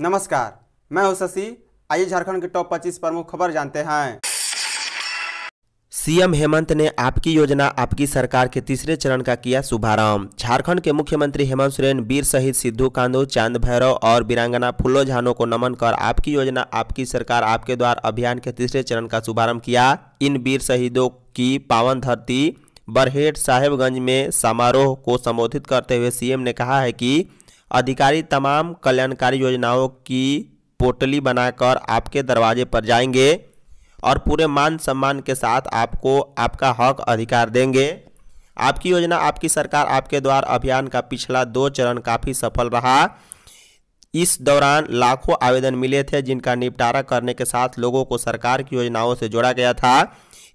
नमस्कार मैं हूं शशि आइए झारखंड के टॉप 25 प्रमुख खबर जानते हैं सीएम हेमंत ने आपकी योजना आपकी सरकार के तीसरे चरण का किया शुभारंभ झारखंड के मुख्यमंत्री हेमंत सोरेन वीर शहीद सिद्धू कांदो चांद भैरव और वीरांगना फुल्लो झानो को नमन कर आपकी योजना आपकी सरकार आपके द्वार अभियान के तीसरे चरण का शुभारंभ किया इन वीर शहीदों की पावन धरती बरहेट साहेबगंज में समारोह को संबोधित करते हुए सीएम ने कहा है कि अधिकारी तमाम कल्याणकारी योजनाओं की पोटली बनाकर आपके दरवाजे पर जाएंगे और पूरे मान सम्मान के साथ आपको आपका हक अधिकार देंगे आपकी योजना आपकी सरकार आपके द्वार अभियान का पिछला दो चरण काफ़ी सफल रहा इस दौरान लाखों आवेदन मिले थे जिनका निपटारा करने के साथ लोगों को सरकार की योजनाओं से जोड़ा गया था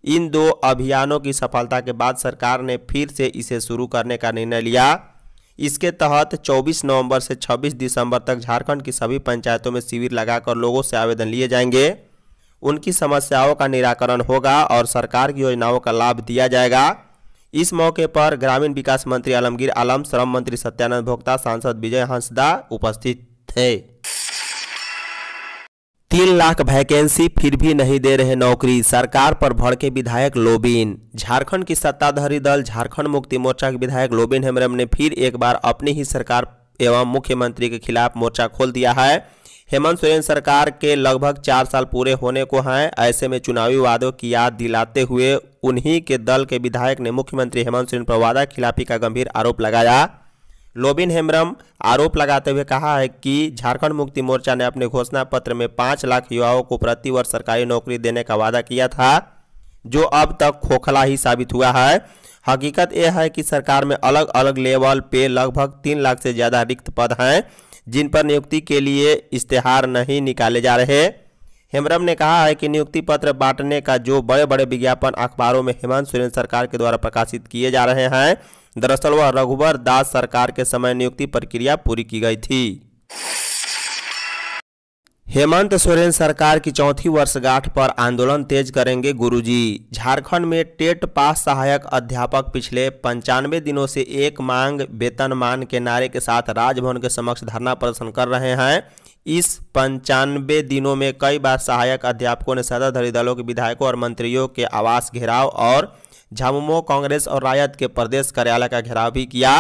इन दो अभियानों की सफलता के बाद सरकार ने फिर से इसे शुरू करने का निर्णय लिया इसके तहत 24 नवंबर से 26 दिसंबर तक झारखंड की सभी पंचायतों में शिविर लगाकर लोगों से आवेदन लिए जाएंगे उनकी समस्याओं का निराकरण होगा और सरकार की योजनाओं का लाभ दिया जाएगा इस मौके पर ग्रामीण विकास मंत्री आलमगीर आलम श्रम मंत्री सत्यानंद भोक्ता सांसद विजय हंसदा उपस्थित थे तीन लाख वैकेंसी फिर भी नहीं दे रहे नौकरी सरकार पर भड़के विधायक लोबिन झारखंड की सत्ताधारी दल झारखंड मुक्ति मोर्चा के विधायक लोबिन हेम्ब्रम ने फिर एक बार अपनी ही सरकार एवं मुख्यमंत्री के खिलाफ मोर्चा खोल दिया है हेमंत सोरेन सरकार के लगभग चार साल पूरे होने को हैं ऐसे में चुनावी वादों की याद दिलाते हुए उन्हीं के दल के विधायक ने मुख्यमंत्री हेमंत सोरेन पर वादा खिलाफी का गंभीर आरोप लगाया लोबिन हेम्ब्रम आरोप लगाते हुए कहा है कि झारखंड मुक्ति मोर्चा ने अपने घोषणा पत्र में पाँच लाख युवाओं को प्रतिवर्ष सरकारी नौकरी देने का वादा किया था जो अब तक खोखला ही साबित हुआ है हकीकत यह है कि सरकार में अलग अलग लेवल पे लगभग तीन लाख से ज़्यादा रिक्त पद हैं जिन पर नियुक्ति के लिए इश्तेहार नहीं निकाले जा रहे हेम्ब्रम ने कहा है कि नियुक्ति पत्र बांटने का जो बड़े बड़े विज्ञापन अखबारों में हेमंत सोरेन सरकार के द्वारा प्रकाशित किए जा रहे हैं दरअसल वह रघुवर दास सरकार के समय नियुक्ति प्रक्रिया पूरी की गई थी हेमंत सोरेन सरकार की चौथी वर्षगांठ पर आंदोलन तेज करेंगे गुरुजी झारखंड में टेट पास सहायक अध्यापक पिछले पंचानवे दिनों से एक मांग वेतन मान के नारे के साथ राजभवन के समक्ष धरना प्रदर्शन कर रहे हैं इस पंचानवे दिनों में कई बार सहायक अध्यापकों ने सदाधरी दलों के विधायकों और मंत्रियों के आवास घेराव और झामुमो कांग्रेस और रायत के प्रदेश कार्यालय का घेराव भी किया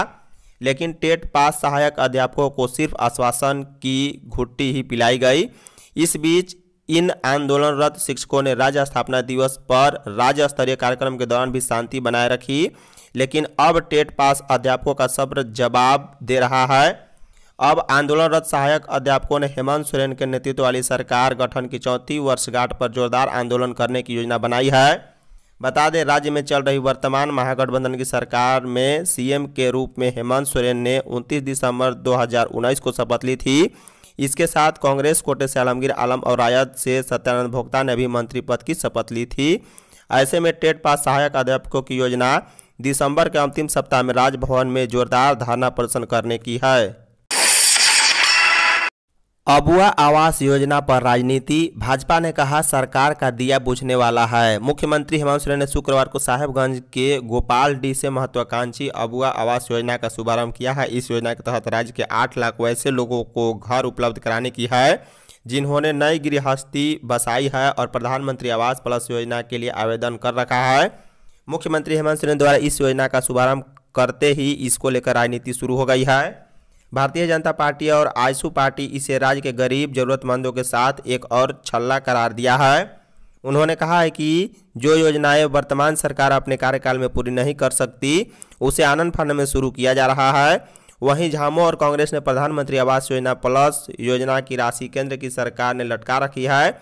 लेकिन टेट पास सहायक अध्यापकों को सिर्फ आश्वासन की घुट्टी ही पिलाई गई इस बीच इन आंदोलनरत शिक्षकों ने राज्य स्थापना दिवस पर राज्य स्तरीय कार्यक्रम के दौरान भी शांति बनाए रखी लेकिन अब टेट पास अध्यापकों का सब्र जवाब दे रहा है अब आंदोलनरत सहायक अध्यापकों ने हेमंत सोरेन के नेतृत्व वाली सरकार गठन की चौथी वर्षगांठ पर जोरदार आंदोलन करने की योजना बनाई है बता दें राज्य में चल रही वर्तमान महागठबंधन की सरकार में सीएम के रूप में हेमंत सोरेन ने 29 दिसंबर 2019 को शपथ ली थी इसके साथ कांग्रेस कोटे से आलमगीर आलम और रायद से सत्यानंद भोक्ता ने भी मंत्री पद की शपथ ली थी ऐसे में टेट पास सहायक अध्यापकों की योजना दिसंबर के अंतिम सप्ताह में राजभवन में जोरदार धारणा प्रदर्शन करने की है अबुआ आवास योजना पर राजनीति भाजपा ने कहा सरकार का दिया बुझने वाला है मुख्यमंत्री हेमंत सोरेन ने शुक्रवार को साहेबगंज के गोपाल डी से महत्वाकांक्षी अबुआ आवास योजना का शुभारंभ किया है इस योजना के तहत राज्य के आठ लाख वैसे लोगों को घर उपलब्ध कराने की है जिन्होंने नई गृहस्थी बसाई है और प्रधानमंत्री आवास प्लस योजना के लिए आवेदन कर रखा है मुख्यमंत्री हेमंत सोरेन द्वारा इस योजना का शुभारंभ करते ही इसको लेकर राजनीति शुरू हो गई है भारतीय जनता पार्टी और आयसू पार्टी इसे राज्य के गरीब जरूरतमंदों के साथ एक और छल्ला करार दिया है उन्होंने कहा है कि जो योजनाएं वर्तमान सरकार अपने कार्यकाल में पूरी नहीं कर सकती उसे आनंद फंड में शुरू किया जा रहा है वहीं झामो और कांग्रेस ने प्रधानमंत्री आवास योजना प्लस योजना की राशि केंद्र की सरकार ने लटका रखी है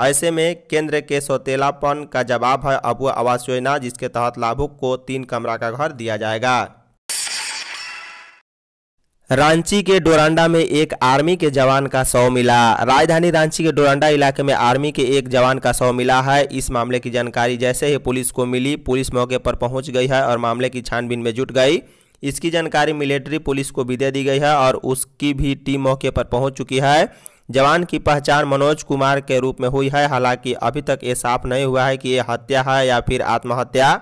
ऐसे में केंद्र के सौतेलापन का जवाब है अबुआ आवास योजना जिसके तहत लाभुक को तीन कमरा का घर दिया जाएगा रांची के डोरांडा में एक आर्मी के जवान का शव मिला राजधानी रांची के डोरांडा इलाके में आर्मी के एक जवान का शव मिला है इस मामले की जानकारी जैसे ही पुलिस को मिली पुलिस मौके पर पहुंच गई है और मामले की छानबीन में जुट गई इसकी जानकारी मिलिट्री पुलिस को भी दे दी गई है और उसकी भी टीम मौके पर पहुँच चुकी है जवान की पहचान मनोज कुमार के रूप में हुई है हालांकि अभी तक ये साफ नहीं हुआ है कि ये हत्या है या फिर आत्महत्या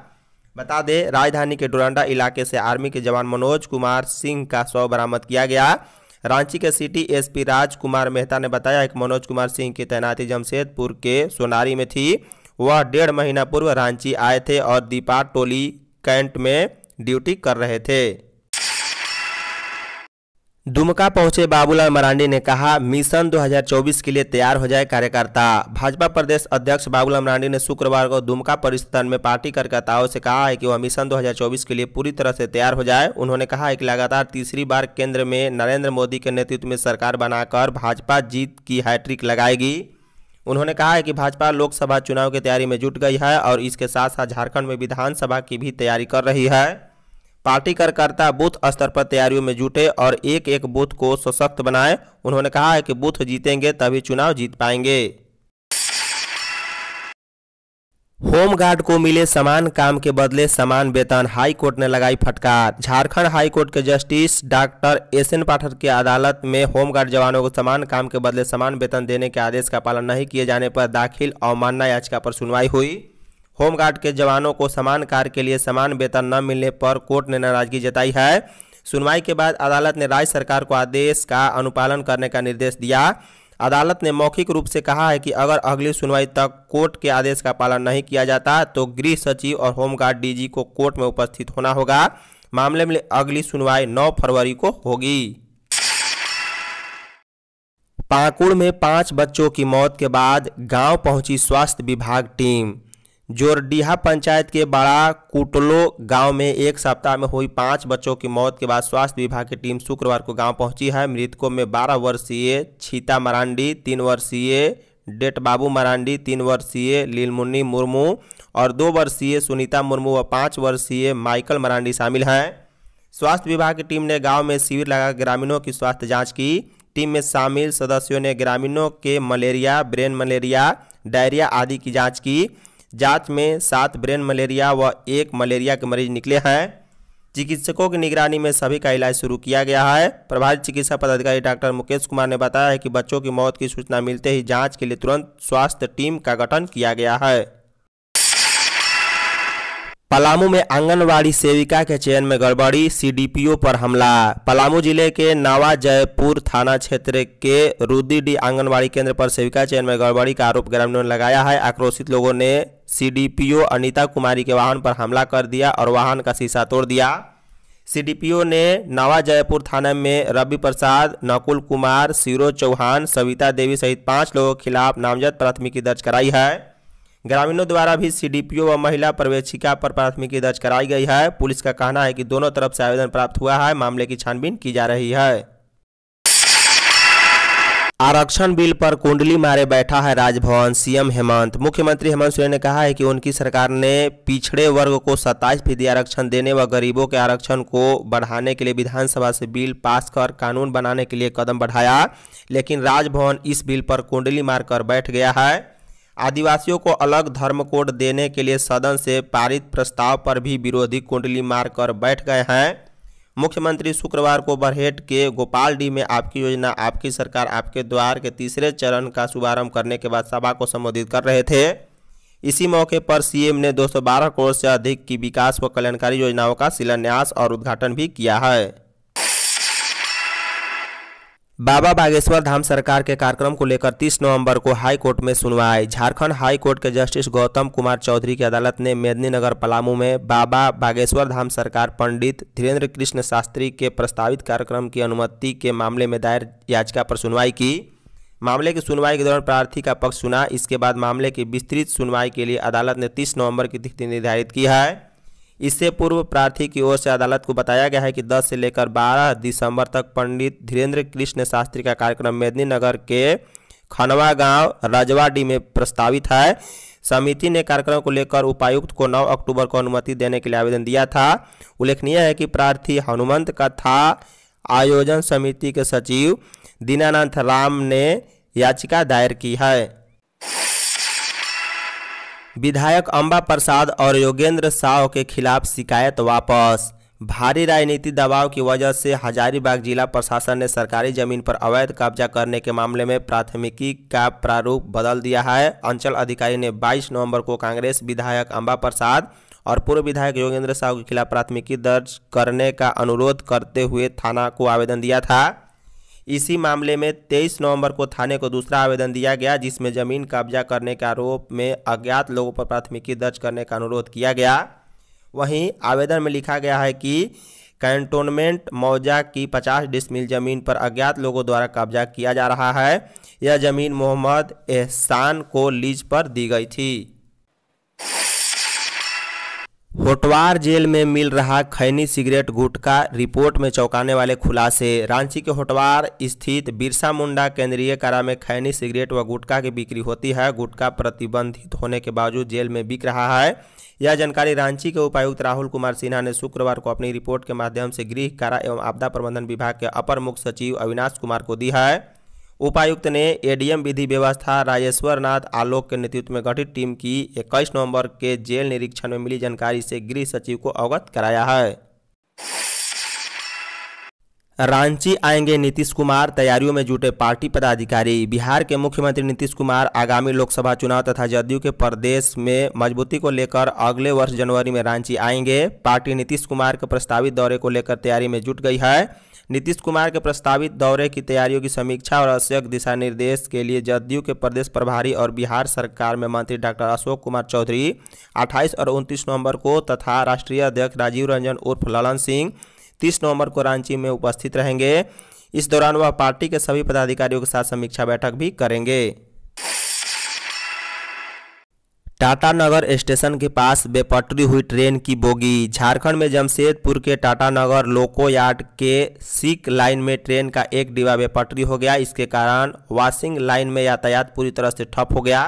बता दें राजधानी के डोरंडा इलाके से आर्मी के जवान मनोज कुमार सिंह का शव बरामद किया गया रांची के सिटी एसपी राजकुमार मेहता ने बताया कि मनोज कुमार सिंह की तैनाती जमशेदपुर के सोनारी में थी वह डेढ़ महीना पूर्व रांची आए थे और दीपा टोली कैंट में ड्यूटी कर रहे थे दुमका पहुंचे बाबूलाल मरांडी ने कहा मिशन 2024 के लिए तैयार हो जाए कार्यकर्ता भाजपा प्रदेश अध्यक्ष बाबूलाल मरांडी ने शुक्रवार को दुमका परिसर में पार्टी कार्यकर्ताओं से कहा है कि वह मिशन 2024 के लिए पूरी तरह से तैयार हो जाए उन्होंने कहा है कि लगातार तीसरी बार केंद्र में नरेंद्र मोदी के नेतृत्व में सरकार बनाकर भाजपा जीत की हैट्रिक लगाएगी उन्होंने कहा है कि भाजपा लोकसभा चुनाव की तैयारी में जुट गई है और इसके साथ साथ झारखंड में विधानसभा की भी तैयारी कर रही है पार्टी कार्यकर्ता बूथ स्तर पर तैयारियों में जुटे और एक एक बूथ को सशक्त बनाए उन्होंने कहा है कि बूथ जीतेंगे तभी चुनाव जीत पाएंगे होमगार्ड को मिले समान काम के बदले समान वेतन हाई कोर्ट ने लगाई फटकार झारखंड हाई कोर्ट के justice doctor S N Pathak की अदालत में होमगार्ड जवानों को समान काम के बदले समान वेतन देने के आदेश का पालन नहीं किए जाने पर दाखिल अवमानना याचिका पर सुनवाई हुई होमगार्ड के जवानों को समान कार्य के लिए समान वेतन न मिलने पर कोर्ट ने नाराजगी जताई है सुनवाई के बाद अदालत ने राज्य सरकार को आदेश का अनुपालन करने का निर्देश दिया अदालत ने मौखिक रूप से कहा है कि अगर अगली सुनवाई तक कोर्ट के आदेश का पालन नहीं किया जाता तो गृह सचिव और होमगार्ड डीजी को कोर्ट में उपस्थित होना होगा मामले में अगली सुनवाई 9 फरवरी को होगी पाकुड़ में पांच बच्चों की मौत के बाद गांव पहुंची स्वास्थ्य विभाग टीम जोरडीहा पंचायत के बड़ा कुटलो गांव में एक सप्ताह में हुई पांच बच्चों की मौत के बाद स्वास्थ्य विभाग की टीम शुक्रवार को गांव पहुंची है मृतकों में 12 वर्षीय छीता मरांडी तीन वर्षीय डेट बाबू मरांडी तीन वर्षीय लीलमुन्नी मुर्मू और दो वर्षीय सुनीता मुर्मू व पाँच वर्षीय माइकल मरांडी शामिल हैं स्वास्थ्य विभाग की टीम ने गाँव में शिविर लगा ग्रामीणों की स्वास्थ्य जाँच की टीम में शामिल सदस्यों ने ग्रामीणों के मलेरिया ब्रेन मलेरिया डायरिया आदि की जाँच की जांच में सात ब्रेन मलेरिया व एक मलेरिया के मरीज निकले हैं चिकित्सकों की निगरानी में सभी का इलाज शुरू किया गया है प्रभारी चिकित्सा पदाधिकारी डॉक्टर मुकेश कुमार ने बताया है कि बच्चों की मौत की सूचना मिलते ही जांच के लिए तुरंत स्वास्थ्य टीम का गठन किया गया है पलामू में आंगनवाड़ी सेविका के चयन में गड़बड़ी सीडीपीओ पर हमला पलामू जिले के नवा जयपुर थाना क्षेत्र के रुदीडी आंगनवाड़ी केंद्र पर सेविका चयन में गड़बड़ी का आरोप ग्रामीणों ने लगाया है आक्रोशित लोगों ने सीडीपीओ अनीता कुमारी के वाहन पर हमला कर दिया और वाहन का शीशा तोड़ दिया सीडीपीओ ने नवा जयपुर थाना में रवि प्रसाद नकुल कुमार सीरो चौहान सविता देवी सहित पाँच लोगों के खिलाफ नामजद प्राथमिकी दर्ज कराई है ग्रामीणों द्वारा भी सीडीपीओ व महिला पर्यवेक्षिका पर प्राथमिकी दर्ज कराई गई है पुलिस का कहना है कि दोनों तरफ से आवेदन प्राप्त हुआ है मामले की छानबीन की जा रही है आरक्षण बिल पर कुंडली मारे बैठा है राजभवन सीएम हेमंत मुख्यमंत्री हेमंत सोरेन ने कहा है कि उनकी सरकार ने पिछड़े वर्ग को सत्ताईस फीसदी आरक्षण देने व गरीबों के आरक्षण को बढ़ाने के लिए विधानसभा से बिल पास कर कानून बनाने के लिए कदम बढ़ाया लेकिन राजभवन इस बिल पर कुंडली मारकर बैठ गया है आदिवासियों को अलग धर्म कोड देने के लिए सदन से पारित प्रस्ताव पर भी विरोधी कुंडली मारकर बैठ गए हैं मुख्यमंत्री शुक्रवार को बरहेट के गोपालडीह में आपकी योजना आपकी सरकार आपके द्वार के तीसरे चरण का शुभारंभ करने के बाद सभा को संबोधित कर रहे थे इसी मौके पर सीएम ने 212 करोड़ से अधिक की विकास व कल्याणकारी योजनाओं का शिलान्यास और उद्घाटन भी किया है बाबा बागेश्वर धाम सरकार के कार्यक्रम को लेकर 30 नवंबर को हाई कोर्ट में सुनवाई झारखंड हाई कोर्ट के जस्टिस गौतम कुमार चौधरी की अदालत ने मेदिनीनगर पलामू में बाबा बागेश्वर धाम सरकार पंडित धीरेन्द्र कृष्ण शास्त्री के प्रस्तावित कार्यक्रम की अनुमति के मामले में दायर याचिका पर सुनवाई की मामले की सुनवाई के दौरान प्रार्थी का पक्ष सुना इसके बाद मामले की विस्तृत सुनवाई के लिए अदालत ने तीस नवम्बर की तिथि निर्धारित की है इससे पूर्व प्रार्थी की ओर से अदालत को बताया गया है कि 10 से लेकर 12 दिसंबर तक पंडित धीरेन्द्र कृष्ण शास्त्री का कार्यक्रम मेदिनीनगर के खनवा गांव राजवाडी में प्रस्तावित है समिति ने कार्यक्रम को लेकर उपायुक्त को 9 अक्टूबर को अनुमति देने के लिए आवेदन दिया था उल्लेखनीय है कि प्रार्थी हनुमंत का था आयोजन समिति के सचिव दीनानाथ राम ने याचिका दायर की है विधायक अम्बा प्रसाद और योगेंद्र साव के खिलाफ शिकायत वापस भारी राजनीति दबाव की वजह से हजारीबाग जिला प्रशासन ने सरकारी जमीन पर अवैध कब्जा करने के मामले में प्राथमिकी का प्रारूप बदल दिया है अंचल अधिकारी ने 22 नवंबर को कांग्रेस विधायक अम्बा प्रसाद और पूर्व विधायक योगेंद्र साहू के खिलाफ प्राथमिकी दर्ज करने का अनुरोध करते हुए थाना को आवेदन दिया था इसी मामले में 23 नवंबर को थाने को दूसरा आवेदन दिया गया जिसमें जमीन कब्जा करने के आरोप में अज्ञात लोगों पर प्राथमिकी दर्ज करने का अनुरोध किया गया वहीं आवेदन में लिखा गया है कि कैंटोनमेंट मौजा की 50 डिसमिल ज़मीन पर अज्ञात लोगों द्वारा कब्जा किया जा रहा है यह ज़मीन मोहम्मद एहसान को लीज पर दी गई थी होटवार जेल में मिल रहा खैनी सिगरेट गुटका रिपोर्ट में चौंकाने वाले खुलासे रांची के होटवार स्थित बिरसा मुंडा केंद्रीय कारा में खैनी सिगरेट व गुटखा की बिक्री होती है गुटखा प्रतिबंधित होने के बावजूद जेल में बिक रहा है यह जानकारी रांची के उपायुक्त राहुल कुमार सिन्हा ने शुक्रवार को अपनी रिपोर्ट के माध्यम से गृह कारा एवं आपदा प्रबंधन विभाग के अपर मुख्य सचिव अविनाश कुमार को दी है उपायुक्त ने एडीएम विधि व्यवस्था राजेश्वर नाथ आलोक के नेतृत्व में गठित टीम की 21 नवंबर के जेल निरीक्षण में मिली जानकारी से गृह सचिव को अवगत कराया है रांची आएंगे नीतीश कुमार तैयारियों में जुटे पार्टी पदाधिकारी बिहार के मुख्यमंत्री नीतीश कुमार आगामी लोकसभा चुनाव तथा जदयू के प्रदेश में मजबूती को लेकर अगले वर्ष जनवरी में रांची आएंगे पार्टी नीतीश कुमार के प्रस्तावित दौरे को लेकर तैयारी में जुट गई है नीतीश कुमार के प्रस्तावित दौरे की तैयारियों की समीक्षा और आवश्यक दिशा निर्देश के लिए जदयू के प्रदेश प्रभारी और बिहार सरकार में मंत्री डॉक्टर अशोक कुमार चौधरी 28 और 29 नवंबर को तथा राष्ट्रीय अध्यक्ष राजीव रंजन उर्फ ललन सिंह 30 नवंबर को रांची में उपस्थित रहेंगे इस दौरान वह पार्टी के सभी पदाधिकारियों के साथ समीक्षा बैठक भी करेंगे टाटानगर स्टेशन के पास बेपटरी हुई ट्रेन की बोगी झारखंड में जमशेदपुर के टाटानगर लोको यार्ड के सिक लाइन में ट्रेन का एक डिब्बा बेपटरी हो गया इसके कारण वाशिंग लाइन में यातायात पूरी तरह से ठप हो गया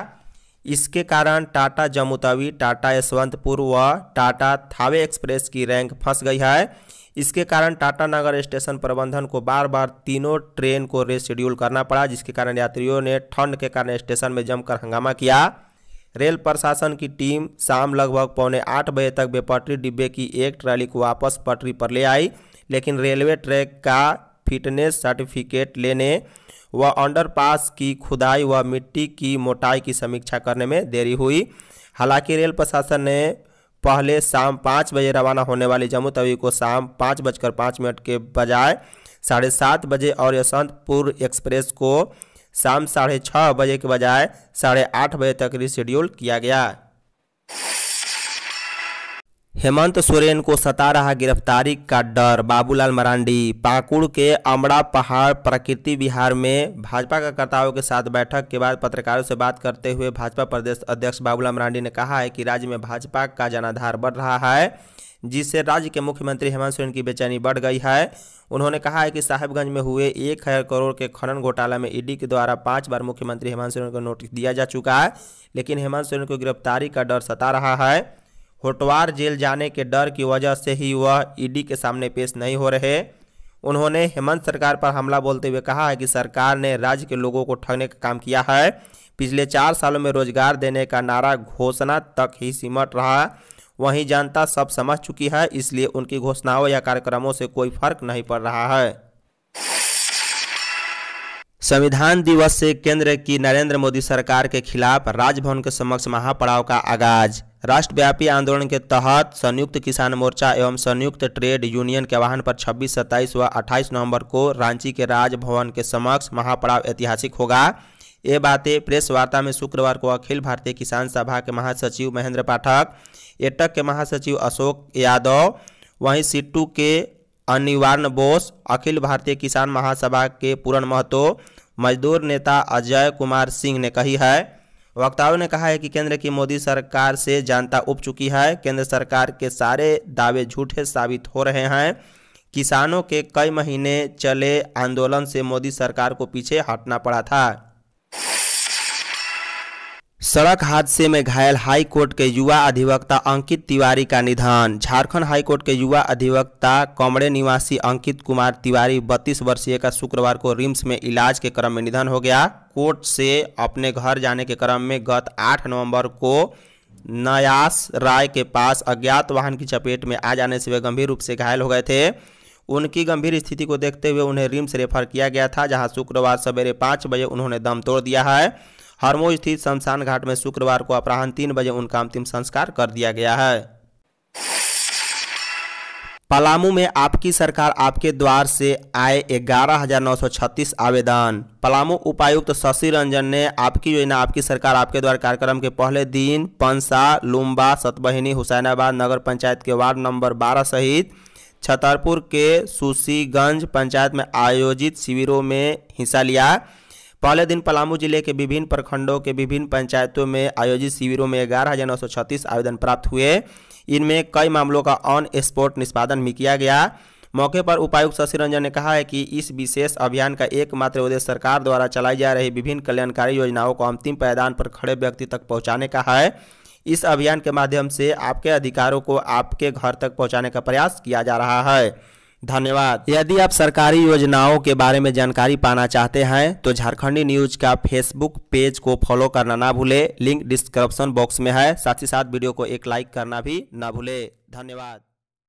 इसके कारण टाटा जमुतवी टाटा यशवंतपुर व टाटा थावे एक्सप्रेस की रैंक फंस गई है इसके कारण टाटा नगर स्टेशन प्रबंधन को बार बार तीनों ट्रेन को रेशेड्यूल करना पड़ा जिसके कारण यात्रियों ने ठंड के कारण स्टेशन में जमकर हंगामा किया रेल प्रशासन की टीम शाम लगभग पौने आठ बजे तक बेपटरी डिब्बे की एक ट्रॉली को वापस पटरी पर ले आई लेकिन रेलवे ट्रैक का फिटनेस सर्टिफिकेट लेने व अंडरपास की खुदाई व मिट्टी की मोटाई की समीक्षा करने में देरी हुई हालांकि रेल प्रशासन ने पहले शाम पाँच बजे रवाना होने वाली जम्मू तवी को शाम पाँच बजकर पाँच मिनट के बजाय साढ़े सात बजे और यशवंतपुर एक्सप्रेस को शाम साढ़े छः बजे के बजाय साढ़े आठ बजे तक रिशेड्यूल किया गया हेमंत सोरेन को सता रहा गिरफ्तारी का डर बाबूलाल मरांडी पाकुड़ के अमड़ा पहाड़ प्रकृति विहार में भाजपा कार्यकर्ताओं के साथ बैठक के बाद पत्रकारों से बात करते हुए भाजपा प्रदेश अध्यक्ष बाबूलाल मरांडी ने कहा है कि राज्य में भाजपा का जनाधार बढ़ रहा है जिससे राज्य के मुख्यमंत्री हेमंत सोरेन की बेचैनी बढ़ गई है उन्होंने कहा है कि साहेबगंज में हुए एक हजार करोड़ के खनन घोटाला में ईडी के द्वारा पांच बार मुख्यमंत्री हेमंत सोरेन को नोटिस दिया जा चुका है लेकिन हेमंत सोरेन को गिरफ्तारी का डर सता रहा है होटवार जेल जाने के डर की वजह से ही वह ईडी के सामने पेश नहीं हो रहे उन्होंने हेमंत सरकार पर हमला बोलते हुए कहा है कि सरकार ने राज्य के लोगों को ठगने का काम किया है पिछले चार सालों में रोजगार देने का नारा घोषणा तक ही सिमट रहा वहीं जनता सब समझ चुकी है इसलिए उनकी घोषणाओं या कार्यक्रमों से कोई फर्क नहीं पड़ रहा है संविधान दिवस से केंद्र की नरेंद्र मोदी सरकार के खिलाफ राजभवन के समक्ष महापड़ाव का आगाज राष्ट्रव्यापी आंदोलन के तहत संयुक्त किसान मोर्चा एवं संयुक्त ट्रेड यूनियन के आह्वान पर 26, 27 व 28 नवंबर को रांची के राजभवन के समक्ष महापड़ाव ऐतिहासिक होगा ये बातें प्रेस वार्ता में शुक्रवार को अखिल भारतीय किसान सभा के महासचिव महेंद्र पाठक एटक के महासचिव अशोक यादव वहीं सिट्टू के अनिवार्य बोस अखिल भारतीय किसान महासभा के पूर्ण महतो मजदूर नेता अजय कुमार सिंह ने कही है वक्ताओं ने कहा है कि केंद्र की मोदी सरकार से जनता उप चुकी है केंद्र सरकार के सारे दावे झूठे साबित हो रहे हैं किसानों के कई महीने चले आंदोलन से मोदी सरकार को पीछे हटना पड़ा था सड़क हादसे में घायल हाई कोर्ट के युवा अधिवक्ता अंकित तिवारी का निधन झारखंड हाई कोर्ट के युवा अधिवक्ता कमड़े निवासी अंकित कुमार तिवारी बत्तीस वर्षीय का शुक्रवार को रिम्स में इलाज के क्रम में निधन हो गया कोर्ट से अपने घर जाने के क्रम में गत 8 नवंबर को नयास राय के पास अज्ञात वाहन की चपेट में आ जाने से वे गंभीर रूप से घायल हो गए थे उनकी गंभीर स्थिति को देखते हुए उन्हें रिम्स रेफर किया गया था जहाँ शुक्रवार सवेरे पाँच बजे उन्होंने दम तोड़ दिया है हरमो स्थित शमशान घाट में शुक्रवार को अपराहन तीन बजे उनका अंतिम संस्कार कर दिया गया है पलामू में आपकी सरकार आपके द्वार से आए ग्यारह नौ सौ छत्तीस आवेदन पलामू उपायुक्त शशि रंजन ने आपकी योजना आपकी सरकार आपके द्वार कार्यक्रम के पहले दिन पंसा लुम्बा सतबहिनी हुसैनाबाद नगर पंचायत के वार्ड नंबर बारह सहित छतरपुर के सुशीगंज पंचायत में आयोजित शिविरों में हिस्सा लिया पहले दिन पलामू जिले के विभिन्न प्रखंडों के विभिन्न पंचायतों में आयोजित शिविरों में ग्यारह हजार नौ सौ छत्तीस आवेदन प्राप्त हुए इनमें कई मामलों का ऑन स्पॉट निष्पादन भी किया गया मौके पर उपायुक्त शशि रंजन ने कहा है कि इस विशेष अभियान का एकमात्र उद्देश्य सरकार द्वारा चलाई जा रही विभिन्न कल्याणकारी योजनाओं को अंतिम पैदान पर खड़े व्यक्ति तक पहुंचाने का है इस अभियान के माध्यम से आपके अधिकारों को आपके घर तक पहुंचाने का प्रयास किया जा रहा है धन्यवाद यदि आप सरकारी योजनाओं के बारे में जानकारी पाना चाहते हैं तो झारखंडी न्यूज का फेसबुक पेज को फॉलो करना ना भूले लिंक डिस्क्रिप्शन बॉक्स में है साथ ही साथ वीडियो को एक लाइक करना भी ना भूले धन्यवाद